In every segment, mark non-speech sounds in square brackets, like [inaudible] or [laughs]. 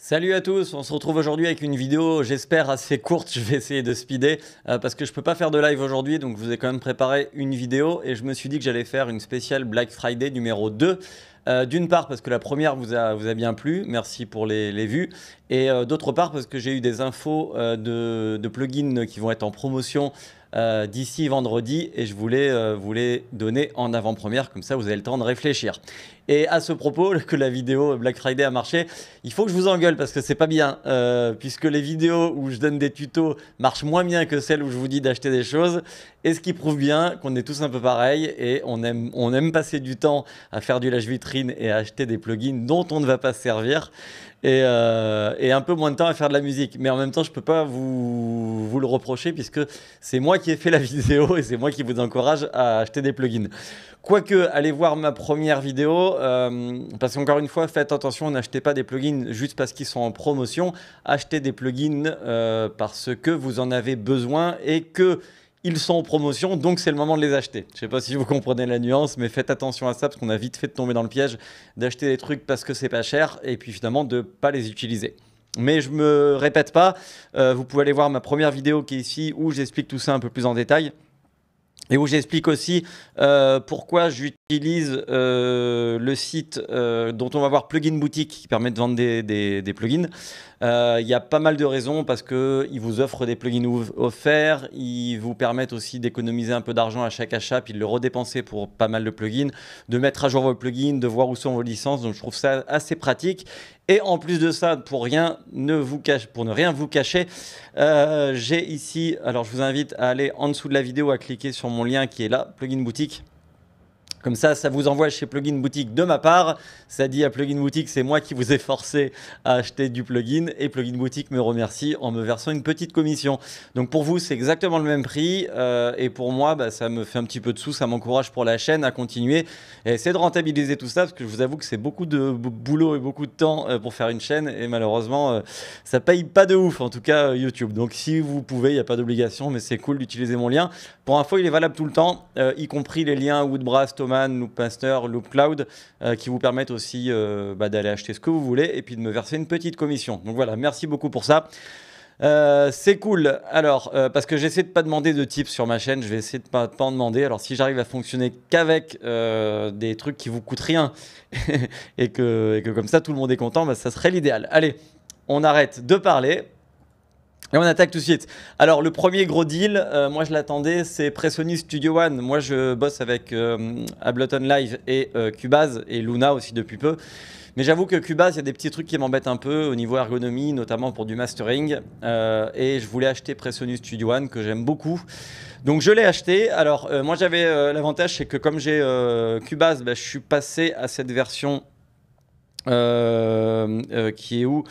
Salut à tous, on se retrouve aujourd'hui avec une vidéo, j'espère assez courte, je vais essayer de speeder euh, parce que je peux pas faire de live aujourd'hui donc je vous ai quand même préparé une vidéo et je me suis dit que j'allais faire une spéciale Black Friday numéro 2 euh, D'une part parce que la première vous a, bien plu, merci pour les, vues. Et euh, d'autre part parce que j'ai eu des infos de, de, plugins qui vont être en promotion d'ici vendredi et je voulais vous les donner en avant-première, comme ça vous avez le temps de réfléchir. Et à ce propos, [laughs] que la vidéo Black Friday a marché, il faut que je vous engueule parce que c'est pas bien, euh, puisque les vidéos où je donne des tutos marchent moins bien que celles où je vous dis d'acheter des choses, et ce qui prouve bien qu'on est tous un peu pareil et on aime, on aime passer du temps à faire du lâche-vitrine et à acheter des plugins dont on ne va pas se servir. Et, euh, et, un peu moins de temps à faire de la musique. Mais en même temps, je peux pas vous, vous le reprocher puisque c'est moi qui ai fait la [laughs] vidéo et c'est moi qui vous encourage à acheter des plugins. Quoique, allez voir ma première vidéo, euh, parce qu'encore une fois, faites attention, n'achetez pas des plugins juste parce qu'ils sont en promotion. Achetez des plugins euh, parce que vous en avez besoin et que ils sont en promotion, donc c'est le moment de les acheter. Je sais pas si vous comprenez la nuance, mais faites attention à ça parce qu'on a vite fait de tomber dans le piège d'acheter des trucs parce que c'est pas cher et puis finalement de pas les utiliser. Mais je me répète pas, euh, vous pouvez aller voir ma première vidéo qui est ici où j'explique tout ça un peu plus en détail et où j'explique aussi euh, pourquoi j'utilise euh, le site euh, dont on va voir Plugin Boutique qui permet de vendre des, plugins. Il y a pas mal de raisons parce qu'ils vous offrent des plugins offerts, ils vous permettent aussi d'économiser un peu d'argent à chaque achat, puis de le redépenser pour pas mal de plugins, de mettre à jour vos plugins, de voir où sont vos licences. Donc je trouve ça assez pratique. Et en plus de ça, pour ne rien vous cacher, euh, j'ai ici, alors je vous invite à aller en dessous de la vidéo, à cliquer sur mon lien qui est là, plugin boutique. Comme ça, ça vous envoie chez Plugin Boutique de ma part. Ça dit à Plugin Boutique, c'est moi qui vous ai forcé à acheter du plugin. Et Plugin Boutique me remercie en me versant une petite commission. Donc pour vous, c'est exactement le même prix. Euh, et pour moi, bah, ça me fait un petit peu de sous. Ça m'encourage pour la chaîne à continuer. Et essayer de rentabiliser tout ça, parce que je vous avoue que c'est beaucoup de boulot et beaucoup de temps euh, pour faire une chaîne. Et malheureusement, euh, ça paye pas de ouf, en tout cas YouTube. Donc si vous pouvez, il n'y a pas d'obligation, mais c'est cool d'utiliser mon lien. Pour info, il est valable tout le temps, y compris les liens Woodbrass, Loop Master, Loop Cloud, euh, qui vous permettent aussi euh, bah, d'aller acheter ce que vous voulez et puis de me verser une petite commission. Donc voilà, merci beaucoup pour ça. Euh, c'est cool. Alors, parce que j'essaie de pas demander de tips sur ma chaîne, je vais essayer de pas, pas en demander. Alors, si j'arrive à fonctionner qu'avec des trucs qui vous coûtent rien [laughs] et, que, que comme ça tout le monde est content, bah, ça serait l'idéal. Allez, on arrête de parler et on attaque tout de suite. Alors le premier gros deal, euh, moi je l'attendais, c'est PreSonus Studio One. Moi je bosse avec euh, Ableton Live et euh, Cubase et Luna aussi depuis peu. Mais j'avoue que Cubase, il y a des petits trucs qui m'embêtent un peu au niveau ergonomie, notamment pour du mastering. et je voulais acheter PreSonus Studio One que j'aime beaucoup. Donc je l'ai acheté. Alors moi j'avais l'avantage, c'est que comme j'ai Cubase, bah, je suis passé à cette version qui est où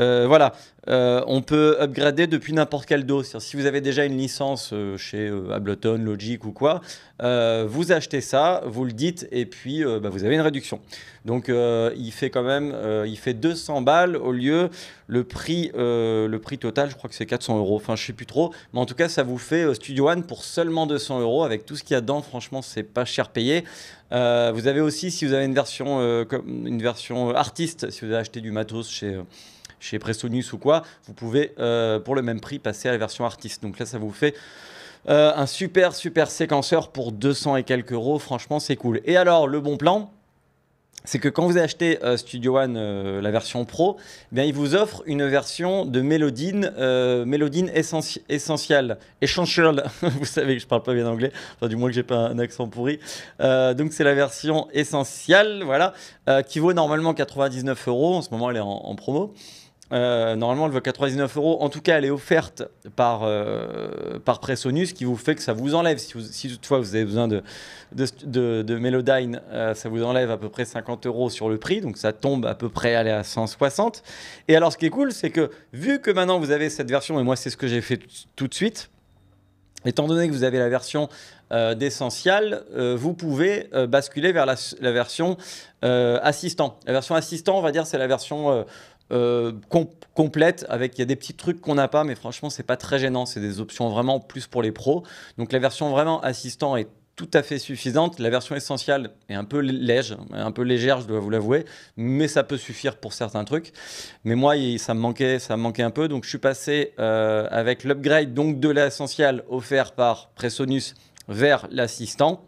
euh, voilà, euh, on peut upgrader depuis n'importe quel dos. Si vous avez déjà une licence euh, chez Ableton, Logic ou quoi, vous achetez ça, vous le dites, et puis bah, vous avez une réduction. Donc il fait quand même, il fait 200 balles au lieu le prix, le prix total, je crois que c'est 400 euros. Enfin, je sais plus trop, mais en tout cas, ça vous fait Studio One pour seulement 200 euros avec tout ce qu'il y a dedans. Franchement, c'est pas cher payé. vous avez aussi, si vous avez une version, une version artiste, si vous avez acheté du matos chez chez Presonus ou quoi, vous pouvez euh, pour le même prix passer à la version artiste. Donc là, ça vous fait euh, un super super séquenceur pour 200 et quelques euros. Franchement, c'est cool. Et alors, le bon plan, c'est que quand vous achetez euh, Studio One, la version pro, eh bien, il vous offre une version de Melodine, euh, essentielle, [laughs] vous savez que je parle pas bien anglais, du moins que j'ai pas un accent pourri. donc c'est la version essentielle, voilà, qui vaut normalement 99 euros. En ce moment, elle est en promo. Euh, normalement, elle vaut 99 euros. En tout cas, elle est offerte par, euh, par Presonus, qui vous fait que ça vous enlève. Si, si toutefois vous avez besoin de, de, Melodyne, euh, ça vous enlève à peu près 50 euros sur le prix. Donc ça tombe à peu près à 160. Et alors, ce qui est cool, c'est que vu que maintenant vous avez cette version, et moi c'est ce que j'ai fait tout de suite, étant donné que vous avez la version euh, d'essentiel, vous pouvez basculer vers la, la version assistant. La version assistant, on va dire, c'est la version euh, complète avec il y a des petits trucs qu'on n'a pas mais franchement c'est pas très gênant c'est des options vraiment plus pour les pros donc la version vraiment assistant est tout à fait suffisante la version essentielle est un peu légère un peu légère je dois vous l'avouer mais ça peut suffire pour certains trucs mais moi ça me manquait ça manquait un peu donc je suis passé euh, avec l'upgrade donc de l'essentiel offert par Presonus vers l'assistant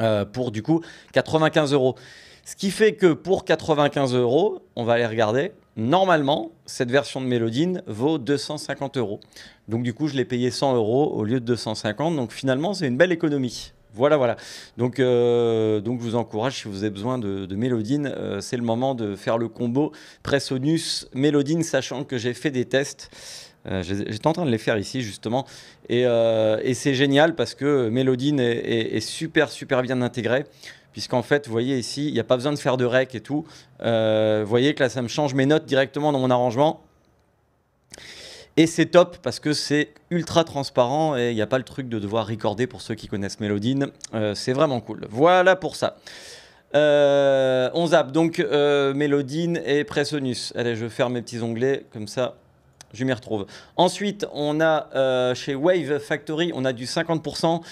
euh, pour du coup 95 euros ce qui fait que pour 95 euros, on va aller regarder, normalement, cette version de Mélodine vaut 250 euros. Donc du coup, je l'ai payé 100 euros au lieu de 250. Donc finalement, c'est une belle économie. Voilà, voilà. Donc, euh, donc je vous encourage, si vous avez besoin de, de Mélodine, euh, c'est le moment de faire le combo Presonus Mélodine, sachant que j'ai fait des tests. Euh, j'étais en train de les faire ici justement. Et, c'est génial parce que Mélodine est, est, super, super bien intégrée puisqu'en fait, vous voyez ici, il n'y a pas besoin de faire de rec et tout. Euh, vous voyez que là, ça me change mes notes directement dans mon arrangement. Et c'est top parce que c'est ultra transparent et il n'y a pas le truc de devoir recorder pour ceux qui connaissent Mélodine. Euh, c'est vraiment cool. Voilà pour ça. Euh, on zappe donc euh, Mélodine et Presonus. Allez, je ferme mes petits onglets comme ça. Je m'y retrouve. Ensuite, on a chez Wave Factory, on a du 50%.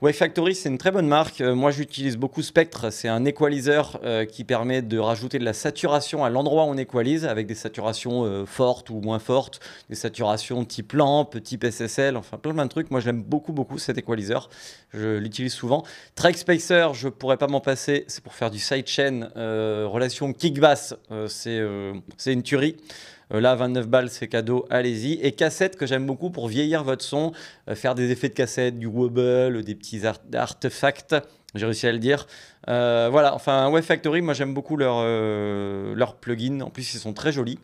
Wavefactory, Factory, c'est une très bonne marque. Euh, moi, j'utilise beaucoup Spectre. C'est un equalizer euh, qui permet de rajouter de la saturation à l'endroit où on équalise, avec des saturations euh, fortes ou moins fortes, des saturations type lampe, type SSL, enfin plein, de trucs. Moi, j'aime beaucoup, beaucoup cet equalizer. Je l'utilise souvent. Track Spacer, je pourrais pas m'en passer. C'est pour faire du sidechain. relation kick bass, c'est une tuerie. Euh, là, 29 balles, c'est cadeau, allez-y. Et cassette que j'aime beaucoup pour vieillir votre son, euh, faire des effets de cassette, du wobble, des petits artefacts j'ai réussi à le dire. Euh, voilà, enfin, Web Factory, moi j'aime beaucoup leur, leur plugin. En plus, ils sont très jolis.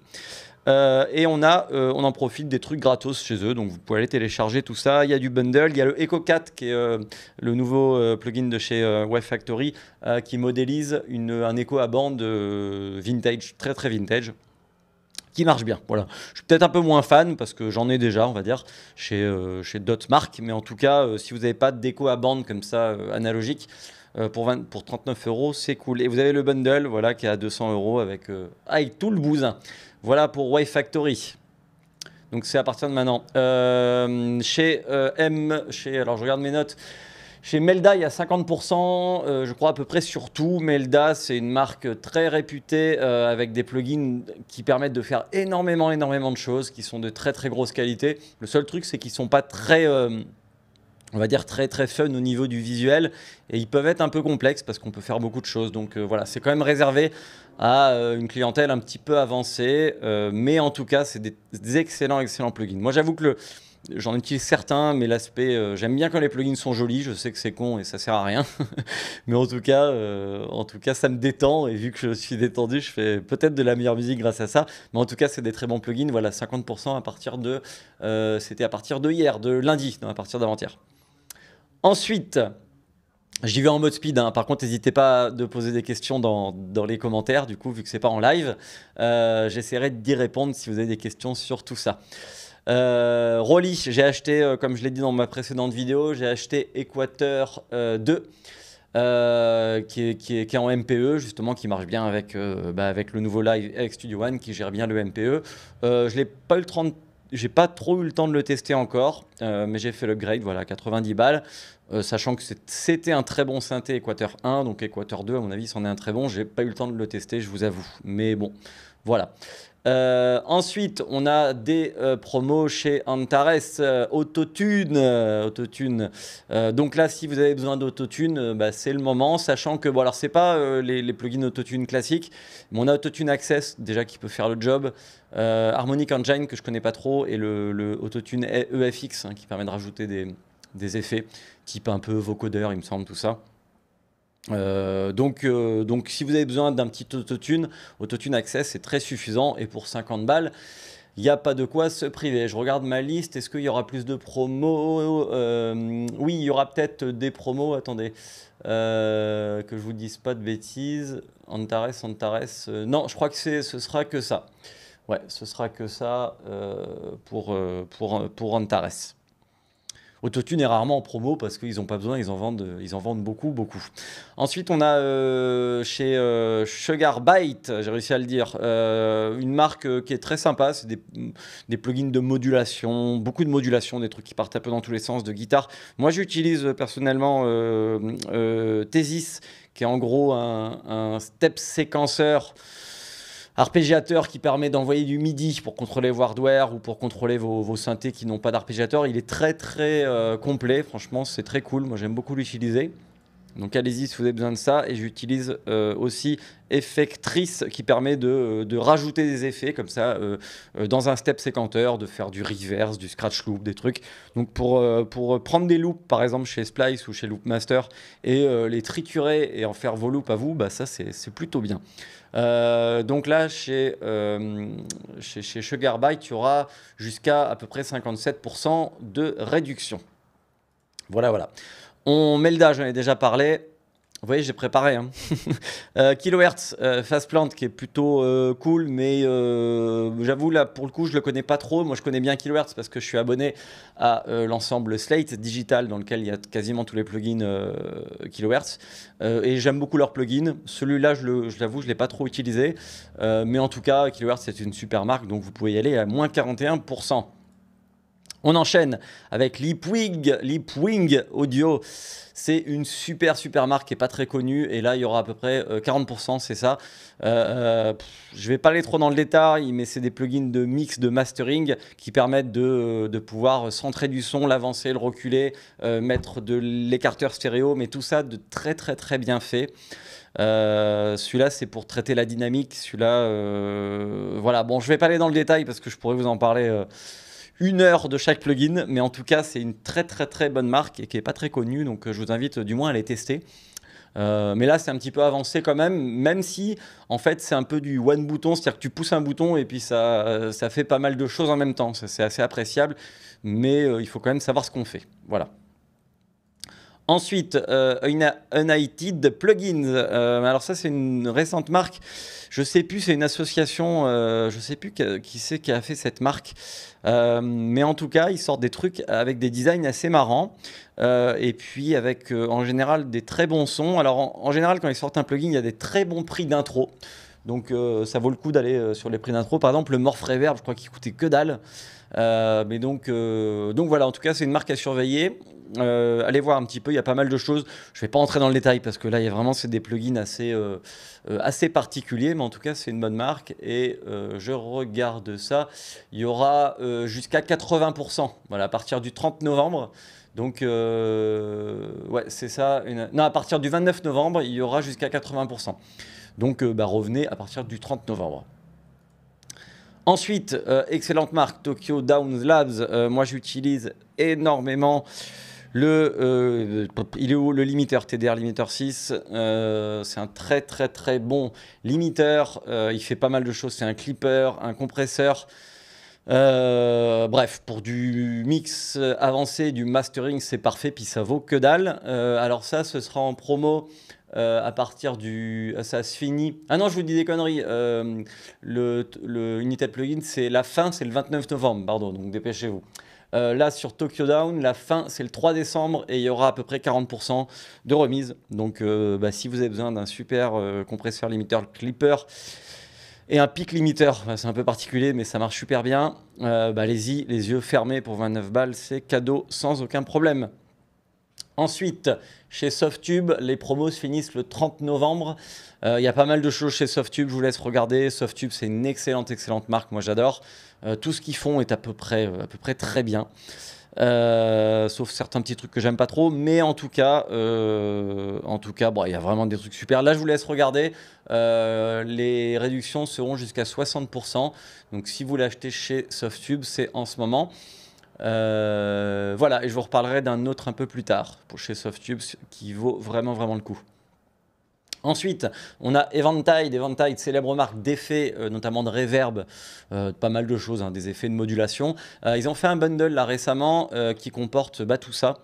et on, a, on en profite des trucs gratos chez eux, donc vous pouvez aller télécharger tout ça. Il y a du bundle, il y a le Echo 4 qui est le nouveau plugin de chez Web Factory qui modélise un écho à bande vintage, très très vintage qui marche bien. Voilà. Je suis peut-être un peu moins fan parce que j'en ai déjà, on va dire, chez, euh, chez d'autres marques. Mais en tout cas, euh, si vous n'avez pas de déco à bande comme ça, euh, analogique, pour, pour 39 euros, c'est cool. Et vous avez le bundle voilà, qui est à 200 euros avec, avec tout le bousin. Voilà pour Wi Factory. Donc c'est à partir de maintenant. chez M, chez, alors je regarde mes notes. Chez Melda, il y a 50%, euh, je crois à peu près sur tout. Melda, c'est une marque très réputée euh, avec des plugins qui permettent de faire énormément, énormément de choses, qui sont de très, très grosse qualité. Le seul truc, c'est qu'ils ne sont pas très... Euh, on va dire très très fun au niveau du visuel et ils peuvent être un peu complexes parce qu'on peut faire beaucoup de choses donc voilà c'est quand même réservé à une clientèle un petit peu avancée mais en tout cas c'est des, des, excellents excellents plugins moi j'avoue que le, J'en utilise certains, mais l'aspect, euh, j'aime bien quand les plugins sont jolis. Je sais que c'est con et ça sert à rien, [laughs] mais en tout cas, euh, en tout cas, ça me détend. Et vu que je suis détendu, je fais peut-être de la meilleure musique grâce à ça. Mais en tout cas, c'est des très bons plugins. Voilà, 50% à partir de, euh, c'était à partir de hier, de lundi, à partir d'avant-hier. Ensuite, J'y vais en mode speed. Hein. Par contre, n'hésitez pas de poser des questions dans, dans, les commentaires. Du coup, vu que c'est pas en live, j'essaierai d'y répondre si vous avez des questions sur tout ça. Euh, Rolly, j'ai acheté, euh, comme je l'ai dit dans ma précédente vidéo, j'ai acheté Equator 2. Euh, euh, qui, est, qui, est, qui, est, en MPE, justement, qui marche bien avec, bah, avec le nouveau Live avec Studio One, qui gère bien le MPE. je n'ai pas eu le J'ai pas trop eu le temps de le tester encore, mais j'ai fait l'upgrade, voilà, 90 balles, sachant que c'était un très bon synthé Equator 1, donc Equator 2, à mon avis, c'en est un très bon, j'ai pas eu le temps de le tester, je vous avoue, mais bon, voilà. Euh, ensuite, on a des euh, promos chez Antares, euh, Autotune. Autotune. donc là, si vous avez besoin d'Autotune, bah, c'est le moment, sachant que, bon, alors c'est pas les, plugins Autotune classiques, mais on a Autotune Access déjà qui peut faire le job. Harmonic Engine que je connais pas trop et le, le Autotune EFX hein, qui permet de rajouter des, effets, type un peu vocodeur, il me semble, tout ça. Euh, donc, euh, donc, si vous avez besoin d'un petit autotune, autotune access c'est très suffisant et pour 50 balles, il n'y a pas de quoi se priver. Je regarde ma liste, est-ce qu'il y aura plus de promos euh, Oui, il y aura peut-être des promos, attendez, que je vous dise pas de bêtises. Antares, Antares, non, je crois que ce sera que ça. Ouais, ce sera que ça pour Antares. Autotune est rarement en promo parce qu'ils n'ont pas besoin, euh, ils en, vendent, beaucoup, beaucoup. Ensuite, on a euh, chez euh, Sugarbite, j'ai réussi à le dire, une marque qui est très sympa. C'est des, plugins de modulation, beaucoup de modulation, des trucs qui partent un peu dans tous les sens de guitare. Moi, j'utilise personnellement Thesis, qui est en gros un, un step séquenceur arpégiateur qui permet d'envoyer du MIDI pour contrôler vos hardware ou pour contrôler vos, synthés qui n'ont pas d'arpégiateur. Il est très très euh, complet, franchement c'est très cool, moi j'aime beaucoup l'utiliser. Donc allez-y si vous avez besoin de ça. Et j'utilise euh, aussi Effectrice qui permet euh, de, rajouter des effets comme ça euh, dans un step séquenteur, de faire du reverse, du scratch loop, des trucs. Donc pour, pour prendre des loops par exemple chez Splice ou chez Loopmaster et les triturer et en faire vos loops à vous, bah ça c'est plutôt bien. donc là, chez, chez, chez tu auras jusqu'à à peu près 57% de réduction. Voilà, voilà. On Melda, j'en ai déjà parlé. Vous voyez, j'ai préparé. Hein. [laughs] Euh, kilohertz, euh, Fastplant Plant, qui est plutôt euh, cool, mais j'avoue, là, pour le coup, je le connais pas trop. Moi, je connais bien Kilohertz parce que je suis abonné à l'ensemble Slate Digital, dans lequel il y a quasiment tous les plugins Kilohertz. et j'aime beaucoup leurs plugins. Celui-là, je l'avoue, je ne l'ai pas trop utilisé. mais en tout cas, Kilohertz, c'est une super marque, donc vous pouvez y aller à moins 41%. On enchaîne avec Lipwig, Lipwing Audio. C'est une super super marque qui est pas très connue et là il y aura à peu près 40%, euh, c'est ça. Euh, euh, je vais pas aller trop dans le détail, mais c'est des plugins de mix, de mastering qui permettent de, pouvoir centrer du son, l'avancer, le reculer, mettre de l'écarteur stéréo, mais tout ça de très très très bien fait. celui-là, c'est pour traiter la dynamique. Celui-là, voilà. Bon, je vais pas aller dans le détail parce que je pourrais vous en parler une heure de chaque plugin. Mais en tout cas, c'est une très très très bonne marque et qui n'est pas très connue. Donc euh, je vous invite euh, du moins à les tester. Euh, mais là, c'est un petit peu avancé quand même, même si en fait c'est un peu du one bouton, c'est-à-dire que tu pousses un bouton et puis ça, ça fait pas mal de choses en même temps. C'est assez appréciable, mais il faut quand même savoir ce qu'on fait. Voilà. Ensuite, euh, United Plugins. Euh, alors ça, c'est une récente marque. Je sais plus, c'est une association. je euh, je sais plus qui, c'est qui a fait cette marque. mais en tout cas, ils sortent des trucs avec des designs assez marrants. et puis avec, en général, des très bons sons. Alors en, général, quand ils sortent un plugin, il y a des très bons prix d'intro. Donc ça vaut le coup d'aller sur les prix d'intro. Par exemple, le Morph Reverb, je crois qu'il coûtait que dalle. Euh, mais donc, euh, donc voilà, en tout cas, c'est une marque à surveiller. Euh, allez voir un petit peu, il y a pas mal de choses. Je ne vais pas entrer dans le détail parce que là, il y a vraiment c'est des plugins assez, assez particuliers, mais en tout cas, c'est une bonne marque. Et je regarde ça. Il y aura jusqu'à 80%, voilà, à partir du 30 novembre. Donc, ouais, c'est ça. Non, à partir du 29 novembre, il y aura jusqu'à 80%. Donc, bah, revenez à partir du 30 novembre. Ensuite, euh, excellente marque Tokyo Downs Labs. Euh, moi, j'utilise énormément le. Euh, le limiteur TDR Limiter 6 C'est un très très très bon limiteur. il fait pas mal de choses. C'est un clipper, un compresseur. bref, pour du mix avancé, du mastering, c'est parfait, puis ça vaut que dalle. alors ça, ce sera en promo euh, à partir du. Ça se finit. Ah non, je vous dis des conneries. Euh, le, le Plugin, c'est la fin, c'est le 29 novembre, pardon, donc dépêchez-vous. Euh, là, sur Tokyo Down, la fin, c'est le 3 décembre et il y aura à peu près 40% de remise. Donc, bah, si vous avez besoin d'un super compresseur limiteur clipper et un pic limiteur, bah, c'est un peu particulier, mais ça marche super bien. Bah, Allez-y, les yeux fermés pour 29 balles, c'est cadeau sans aucun problème. Ensuite, chez Softube, les promos finissent le 30 novembre. Euh, il y a pas mal de choses chez Softube, je vous laisse regarder. Softube, c'est une excellente, excellente marque, moi j'adore. Euh, tout ce qu'ils font est à peu près, euh, à peu près très bien. sauf certains petits trucs que j'aime pas trop, mais en tout cas, en tout il y a vraiment des trucs super. Là, je vous laisse regarder. les réductions seront jusqu'à 60%. Donc, si vous l'achetez chez Softube, c'est en ce moment. Euh, voilà, et je vous reparlerai d'un autre un peu plus tard pour chez Softube qui vaut vraiment vraiment le coup. Ensuite, on a Eventide, Eventide, célèbre marque d'effets, euh, notamment de reverb, euh, pas mal de choses, hein, des effets de modulation. ils ont fait un bundle là récemment qui comporte bah, tout ça.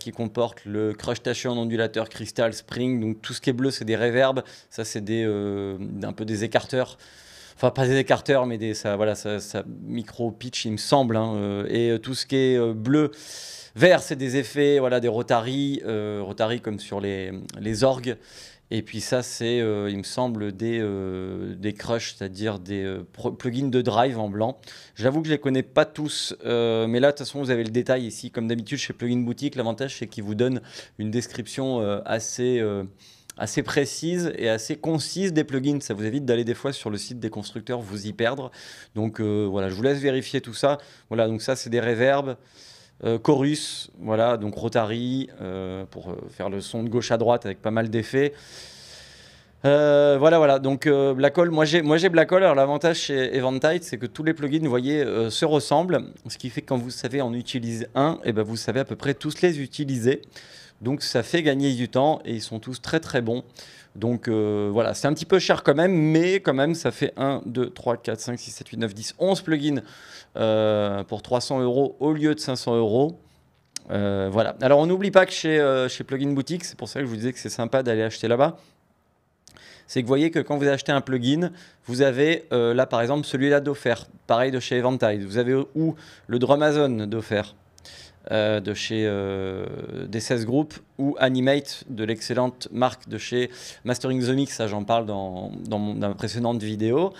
qui comporte le crush en ondulateur Crystal spring donc tout ce qui est bleu c'est des reverbs ça c'est des un peu des écarteurs enfin pas des écarteurs, mais des, ça, voilà, ça, micro pitch, il me semble. Hein, euh, et euh, tout ce qui est euh, bleu, vert, c'est des effets, voilà, des rotaries, rotaries comme sur les, les orgues. Et puis ça, c'est, il me semble, des, des crushs, c'est-à-dire des plugins de drive en blanc. J'avoue que je ne les connais pas tous, mais là, de toute façon, vous avez le détail ici. Comme d'habitude, chez Plugin Boutique, l'avantage, c'est qu'ils vous donnent une description assez assez précise et assez concise des plugins. Ça vous évite d'aller des fois sur le site des constructeurs, vous y perdre. Donc euh, voilà, je vous laisse vérifier tout ça. Voilà, donc ça c'est des reverbs. Euh, chorus, voilà, donc Rotary, euh, pour faire le son de gauche à droite avec pas mal d'effets. voilà, voilà. Donc Black Hole, moi j'ai, moi j'ai Black Hole. Alors l'avantage chez Eventide, c'est que tous les plugins, vous voyez, se ressemblent, ce qui fait que quand vous savez en utiliser un, et eh ben vous savez à peu près tous les utiliser. Donc ça fait gagner du temps et ils sont tous très très bons. Donc euh, voilà, c'est un petit peu cher quand même, mais quand même ça fait 1, 2, 3, 4, 5, 6, 7, 8, 9, 10, 11 plugins euh, pour 300 euros au lieu de 500 euros. Euh, voilà. Alors on n'oublie pas que chez, Plugin Boutique, c'est pour ça que je vous disais que c'est sympa d'aller acheter là-bas. C'est que vous voyez que quand vous achetez un plugin, vous avez là par exemple celui-là d'offert, pareil de chez Eventide. Vous avez où le Drumazone d'offert euh, de chez d euh, des 16 groupes ou Animate de l'excellente marque de chez Mastering the Mix, ça j'en parle dans, dans, mon, ma précédente vidéo.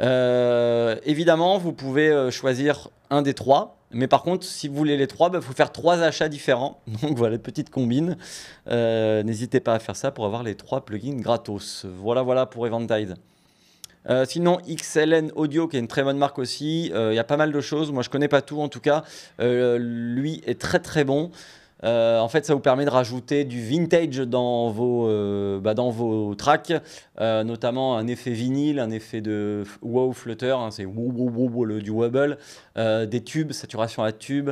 Euh, évidemment, vous pouvez choisir un des trois, mais par contre, si vous voulez les trois, il bah, faut faire trois achats différents. [laughs] Donc voilà, petite combine. N'hésitez pas à faire ça pour avoir les trois plugins gratos. Voilà, voilà pour Eventide. Euh, sinon, XLN Audio, qui est une très bonne marque aussi. Euh, il y a pas mal de choses. Moi, je connais pas tout en tout cas. Euh, lui est très très bon. en fait, ça vous permet de rajouter du vintage dans vos, bah, tracks, notamment un effet vinyle, un effet de wow flutter, hein, c'est du wobble, des tubes, saturation à tube,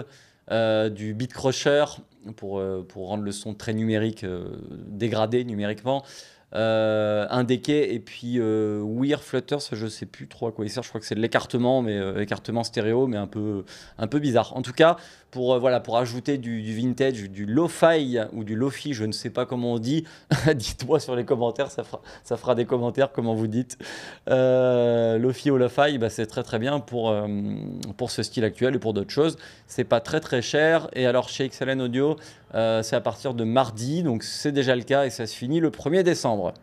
du beat crusher pour, pour rendre le son très numérique, dégradé numériquement. Euh, un et puis euh, Weir Flutters, je sais plus trop à quoi il sert. Je crois que c'est de l'écartement, mais euh, écartement stéréo, mais un peu, un peu bizarre. En tout cas, pour euh, voilà, pour ajouter du, vintage, du lo-fi ou du lo-fi, je ne sais pas comment on dit. [laughs] Dites-moi sur les commentaires, ça fera, ça fera des commentaires comment vous dites. Euh, lo-fi ou lo-fi, bah, c'est très très bien pour pour ce style actuel et pour d'autres choses. C'est pas très très cher. Et alors chez XLN Audio. Euh, c'est à partir de mardi, donc c'est déjà le cas et ça se finit le 1er décembre.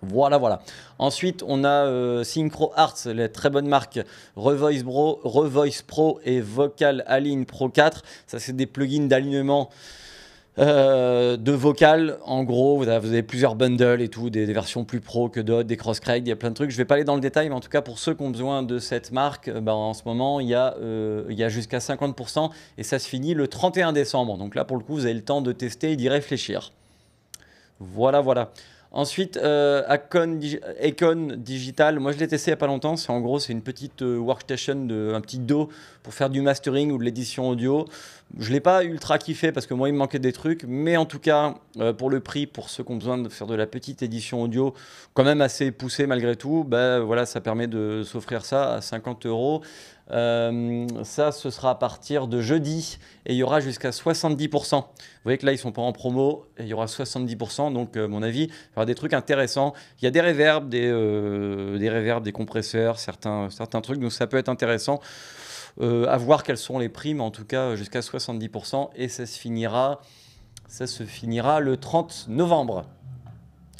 Voilà, voilà. Ensuite, on a euh, Synchro Arts, les très bonnes marques Revoice, Bro, Revoice Pro et Vocal Align Pro 4. Ça, c'est des plugins d'alignement euh, de vocal, en gros, vous avez, plusieurs bundles et tout, des, versions plus pro que d'autres, des cross il y a plein de trucs. Je ne vais pas aller dans le détail, mais en tout cas, pour ceux qui ont besoin de cette marque, euh, bah, en ce moment, il y a, euh, il y a jusqu'à 50% et ça se finit le 31 décembre. Donc là, pour le coup, vous avez le temps de tester et d'y réfléchir. Voilà, voilà. Ensuite, euh, Acon, Digital, moi je l'ai testé il n'y a pas longtemps. C'est en gros, c'est une petite euh, workstation, un petit dos pour faire du mastering ou de l'édition audio. Je ne l'ai pas ultra kiffé parce que moi il me manquait des trucs, mais en tout cas, euh, pour le prix, pour ceux qui ont besoin de faire de la petite édition audio, quand même assez poussée malgré tout, Ben voilà, ça permet de s'offrir ça à 50 euros. Euh, ça, ce sera à partir de jeudi et il y aura jusqu'à 70%. Vous voyez que là, ils sont pas en promo et il y aura 70%. Donc, euh, mon avis, il y aura des trucs intéressants. Il y a des réverbes, des, euh, des des compresseurs, certains, certains trucs. Donc, ça peut être intéressant. à voir quels sont les primes, en tout cas jusqu'à 70%. Et ça se finira, ça se finira le 30 novembre.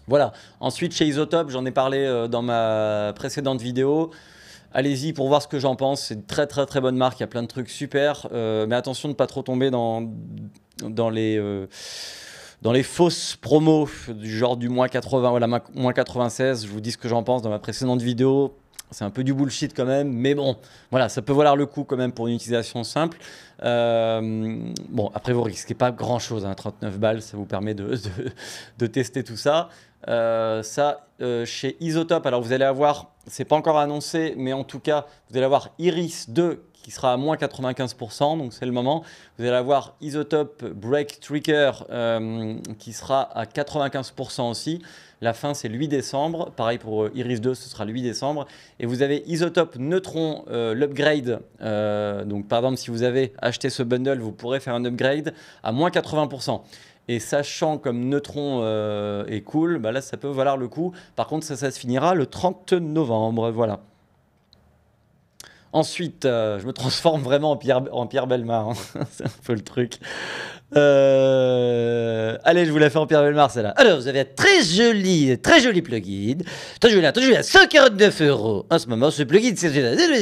Voilà. Ensuite, chez Isotope, j'en ai parlé dans ma précédente vidéo. Allez-y pour voir ce que j'en pense. C'est une très très très bonne marque. Il y a plein de trucs super. Euh, mais attention de ne pas trop tomber dans, dans les. Euh, dans les fausses promos du genre du moins 80, la moins 96, je vous dis ce que j'en pense dans ma précédente vidéo. C'est un peu du bullshit quand même, mais bon, voilà, ça peut valoir le coup quand même pour une utilisation simple. Euh, bon, après, vous risquez pas grand chose, 39 hein. balles, ça vous permet de, tester tout ça. Euh, ça, euh, chez Isotope, alors vous allez avoir, c'est pas encore annoncé, mais en tout cas, vous allez avoir Iris 2 qui sera à moins 95%, donc c'est le moment. Vous allez avoir Isotope Break Trigger qui sera à 95% aussi. La fin, c'est le 8 décembre. Pareil pour euh, Iris 2, ce sera le 8 décembre. Et vous avez Isotope Neutron, euh, l'upgrade. Euh, donc, par exemple, si vous avez acheté ce bundle, vous pourrez faire un upgrade à moins 80%. Et sachant comme Neutron est cool, bah là, ça peut valoir le coup. Par contre, ça, se finira le 30 novembre. Voilà. Ensuite, je me transforme vraiment en Pierre, en hein. [laughs] C'est un peu le truc. Euh, allez, je vous la fais en Pierre Belmar, là Alors, vous avez un très joli, très joli plugin. Très joli, très à 149 euros en ce moment. Ce plugin, c'est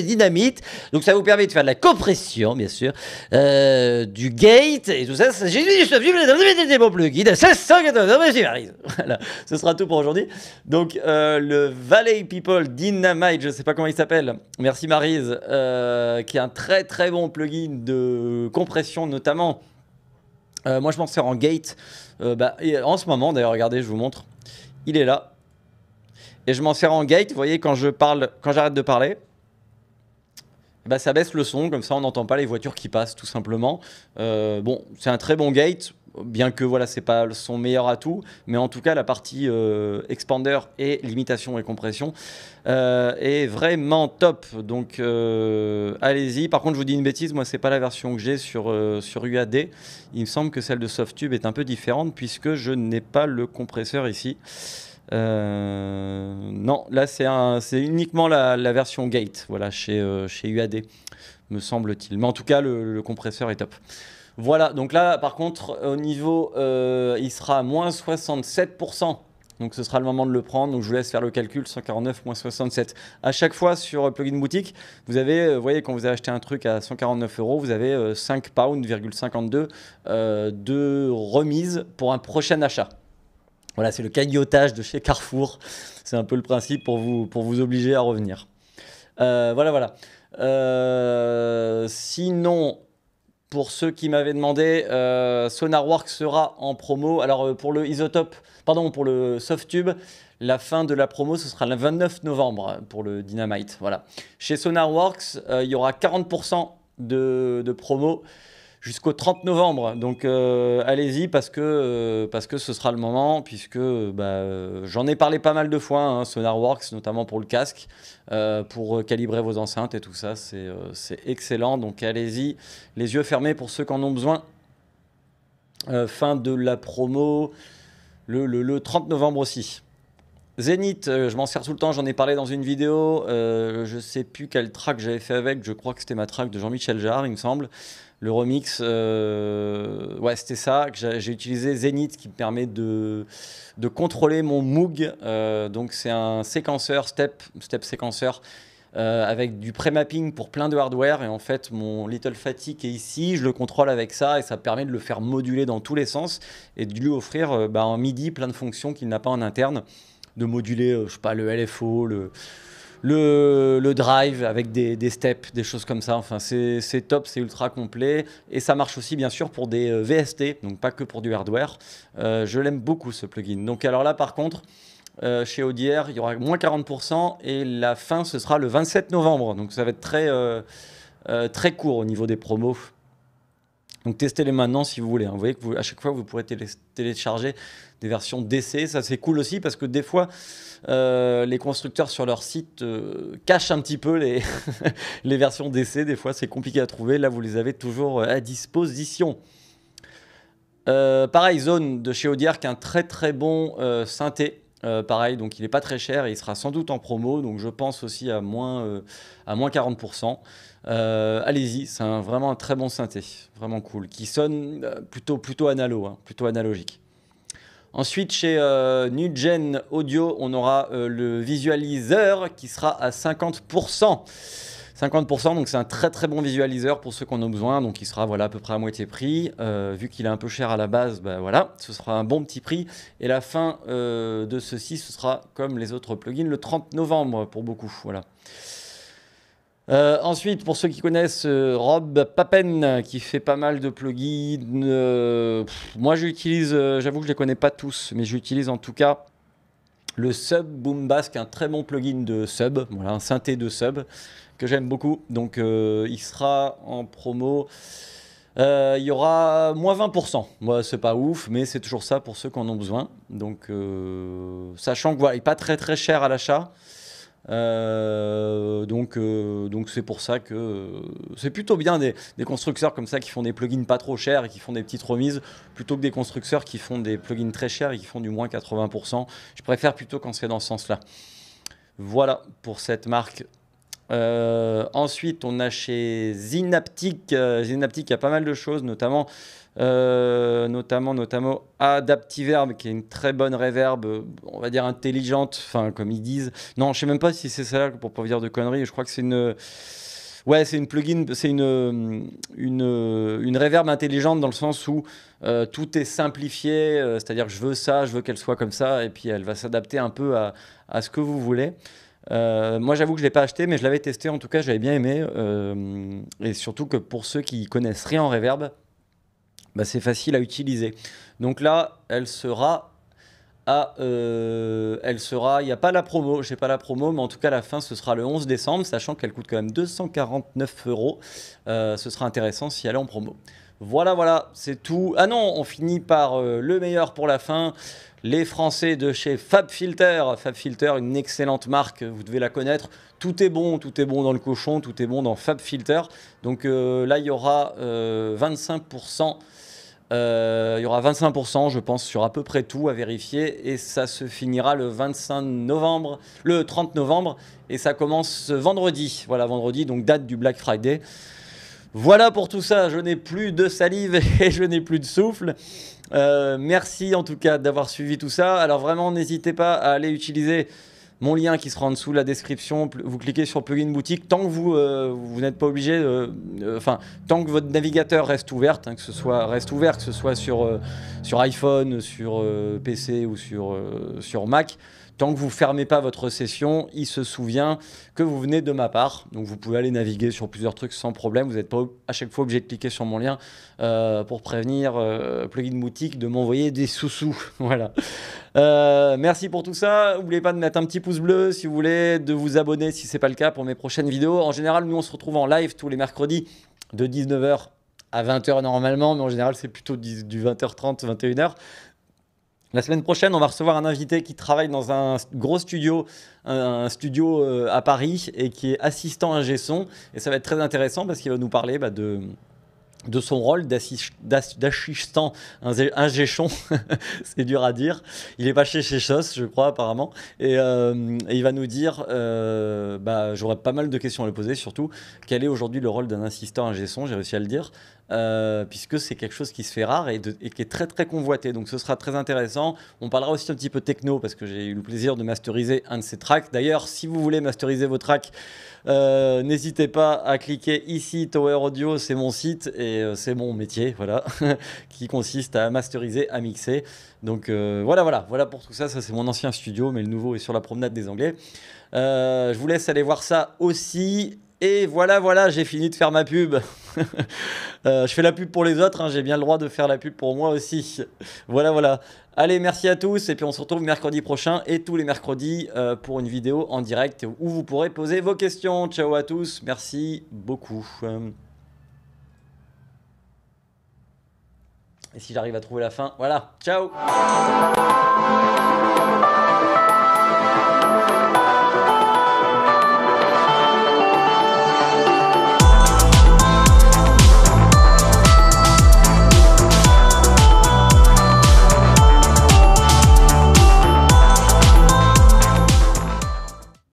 dynamite. Donc, ça vous permet de faire de la compression, bien sûr, euh, du gate et tout ça. J'ai mis des bons plugins à Marise. Voilà, ce sera tout pour aujourd'hui. Donc, euh, le Valley People Dynamite, je sais pas comment il s'appelle. Merci Marise, qui est un très très bon plugin de compression, notamment. Euh, moi, je m'en sers en gate. Euh, bah, euh, en ce moment, d'ailleurs, regardez, je vous montre. Il est là. Et je m'en sers en gate. Vous voyez, quand je parle, quand j'arrête de parler, bah, ça baisse le son. Comme ça, on n'entend pas les voitures qui passent, tout simplement. bon, c'est un très bon gate bien que voilà, c'est pas son meilleur atout, mais en tout cas la partie euh, expander et limitation et compression euh, est vraiment top. Donc euh, allez-y. Par contre, je vous dis une bêtise, moi c'est pas la version que j'ai sur sur UAD. Il me semble que celle de Softube est un peu différente puisque je n'ai pas le compresseur ici. non, là c'est uniquement la, version Gate, voilà chez chez UAD, me semble-t-il. Mais en tout cas, le compresseur est top. Voilà, donc là, par contre, au niveau, euh, il sera à moins 67%. Donc ce sera le moment de le prendre. Donc je vous laisse faire le calcul 149 67. À chaque fois sur euh, plugin boutique, vous avez, euh, vous voyez, quand vous avez acheté un truc à 149 euros, vous avez 5 pounds de remise pour un prochain achat. Voilà, c'est le cagnotage de chez Carrefour. C'est un peu le principe pour vous, pour vous obliger à revenir. voilà, voilà. sinon, pour ceux qui m'avaient demandé, euh, Sonarworks sera en promo. Alors euh, pour le isotope, pardon, pour le Softtube, la fin de la promo, ce sera le 29 novembre pour le Dynamite. Voilà. Chez Sonarworks, euh, il y aura 40% de, de promo jusqu'au 30 novembre. Donc euh, allez-y parce que euh, parce que ce sera le moment puisque bah, euh, j'en ai parlé pas mal de fois. Hein, SonarWorks notamment pour le casque, pour calibrer vos enceintes et tout ça, c'est excellent. Donc allez-y, les yeux fermés pour ceux qui en ont besoin. fin de la promo le, le 30 novembre aussi. Zenith, euh, je m'en sers tout le temps, j'en ai parlé dans une vidéo, euh, je sais plus quel track j'avais fait avec, je crois que c'était ma track de Jean-Michel Jarre, il me semble. Le remix, euh, ouais, c'était ça, j'ai utilisé Zenith qui me permet de, contrôler mon Moog. Euh, donc c'est un séquenceur, step, step séquenceur, avec du pré-mapping pour plein de hardware. Et en fait, mon Little Fatigue est ici, je le contrôle avec ça et ça permet de le faire moduler dans tous les sens et de lui offrir bah, en MIDI plein de fonctions qu'il n'a pas en interne de moduler, euh, je sais pas, le LFO, le, le, drive avec des, des, steps, des choses comme ça. Enfin, c'est top, c'est ultra complet. Et ça marche aussi, bien sûr, pour des euh, VST, donc pas que pour du hardware. Euh, je l'aime beaucoup, ce plugin. Donc, alors là, par contre, chez Audier, il y aura moins 40% et la fin, ce sera le 27 novembre. Donc, ça va être très, très court au niveau des promos. Donc testez-les maintenant si vous voulez. Hein. Vous voyez que à chaque fois, vous pourrez télécharger des versions d'essai. Ça, c'est cool aussi parce que des fois, euh, les constructeurs sur leur site euh, cachent un petit peu [laughs] les, versions d'essai. Des fois, c'est compliqué à trouver. Là, vous les avez toujours euh, à disposition. pareil, Zone de chez Audiarc, un très très bon synthé. pareil, donc il n'est pas très cher il sera sans doute en promo, donc je pense aussi à moins, à moins 40%. Euh, allez-y, c'est vraiment un très bon synthé, vraiment cool, qui sonne euh, plutôt, hein, plutôt analogique. Ensuite, chez euh, NUGEN Audio, on aura le visualiseur qui sera à 50%. 50%, donc c'est un très très bon visualiseur pour ceux qu'on a besoin, donc il sera voilà, à peu près à moitié prix. vu qu'il est un peu cher à la base, bah, voilà, ce sera un bon petit prix. Et la fin de ceci, ce sera comme les autres plugins, le 30 novembre pour beaucoup. Voilà. Euh, ensuite, pour ceux qui connaissent, euh, Rob Papen qui fait pas mal de plugins. Euh, moi, j'utilise, j'avoue que je ne les connais pas tous, mais j'utilise en tout cas le Sub Boom Bass, qui un très bon plugin de Sub, voilà, un synthé de Sub que j'aime beaucoup. Donc, il sera en promo. Il y aura moins 20%. Moi, c'est pas ouf, mais c'est toujours ça pour ceux qui en ont besoin. Donc, sachant qu'il n'est pas très très cher à l'achat. Euh, donc, euh, donc c'est pour ça que c'est plutôt bien des, constructeurs comme ça qui font des plugins pas trop chers et qui font des petites remises plutôt que des constructeurs qui font des plugins très chers et qui font du moins 80%. Je préfère plutôt quand c'est dans ce sens-là. Voilà pour cette marque. Euh, ensuite, on a chez il y a pas mal de choses, notamment euh, notamment, notamment Adaptiverb, qui est une très bonne réverbe euh, on va dire intelligente, enfin comme ils disent. Non, je ne sais même pas si c'est ça pour pas dire de conneries. Je crois que c'est une Ouais, c'est une plugin, c'est une, une, une intelligente dans le sens où euh, tout est simplifié, c'est-à-dire je veux ça, je veux qu'elle soit comme ça, et puis elle va s'adapter un peu à, à, ce que vous voulez. moi, j'avoue que je ne l'ai pas acheté, mais je l'avais testé, en tout cas, j'avais bien aimé. et surtout que pour ceux qui connaissent rien en réverbe bah, c'est facile à utiliser. Donc là, elle sera euh, elle sera, il n'y a pas la promo, je n'ai pas la promo, mais en tout cas la fin, ce sera le 11 décembre, sachant qu'elle coûte quand même 249 euros. Euh, ce sera intéressant si elle est en promo. Voilà, voilà, c'est tout. Ah non, on finit par euh, le meilleur pour la fin. Les Français de chez FabFilter. FabFilter, une excellente marque, vous devez la connaître. Tout est bon, tout est bon dans le cochon, tout est bon dans FabFilter. Donc euh, là, il y aura 25%. Euh, il y aura 25%, je pense, sur à peu près tout à vérifier. Et ça se finira le 25 novembre, le 30 novembre. Et ça commence vendredi. Voilà, vendredi, donc date du Black Friday. Voilà pour tout ça, je n'ai plus de salive [laughs] et je n'ai plus de souffle. Euh, merci en tout cas d'avoir suivi tout ça. Alors vraiment, n'hésitez pas à aller utiliser mon lien qui sera en dessous de la description. Vous cliquez sur plugin boutique. Tant que vous, euh, n'êtes pas obligé, euh, enfin, tant que votre navigateur reste ouvert, hein, que ce soit reste ouvert, que ce soit sur, iPhone, sur PC ou sur Mac, Tant que vous fermez pas votre session, il se souvient que vous venez de ma part. Donc vous pouvez aller naviguer sur plusieurs trucs sans problème. Vous n'êtes pas à chaque fois obligé de cliquer sur mon lien euh, pour prévenir euh, Plugin Boutique de m'envoyer des sous-sous. [laughs] voilà. Euh, merci pour tout ça. N'oubliez pas de mettre un petit pouce bleu si vous voulez, de vous abonner si ce n'est pas le cas pour mes prochaines vidéos. En général, nous, on se retrouve en live tous les mercredis de 19h à 20h normalement, mais en général, c'est plutôt du 20h30, 21h. La semaine prochaine, on va recevoir un invité qui travaille dans un gros studio, un studio euh, à Paris et qui est assistant à Gesson. Et ça va être très intéressant parce qu'il va nous parler bah, de, de son rôle d'assistant ingéchon, [laughs] c'est dur à dire. Il est pas chez Choss, je crois, apparemment. Euh, et, il va nous dire, euh, bah, j'aurais pas mal de questions à lui poser, surtout, quel est aujourd'hui le rôle d'un assistant gesson j'ai réussi à le dire, euh, puisque c'est quelque chose qui se fait rare et, qui est très très convoité. Donc ce sera très intéressant. On parlera aussi un petit peu techno, parce que j'ai eu le plaisir de masteriser un de ces tracks. D'ailleurs, si vous voulez masteriser vos tracks, euh, n'hésitez pas à cliquer ici, Tower Audio, c'est mon site et euh, c'est mon métier, voilà, [laughs] qui consiste à masteriser, à mixer. Donc voilà, voilà, voilà pour tout ça. Ça, c'est mon ancien studio, mais le nouveau est sur la promenade des Anglais. je vous laisse aller voir ça aussi. Et voilà, voilà, j'ai fini de faire ma pub. [laughs] Euh, je fais la pub pour les autres, hein, j'ai bien le droit de faire la pub pour moi aussi. voilà, voilà. Allez, merci à tous, et puis on se retrouve mercredi prochain et tous les mercredis euh, pour une vidéo en direct où vous pourrez poser vos questions. Ciao à tous, merci beaucoup. Et si j'arrive à trouver la fin, voilà, ciao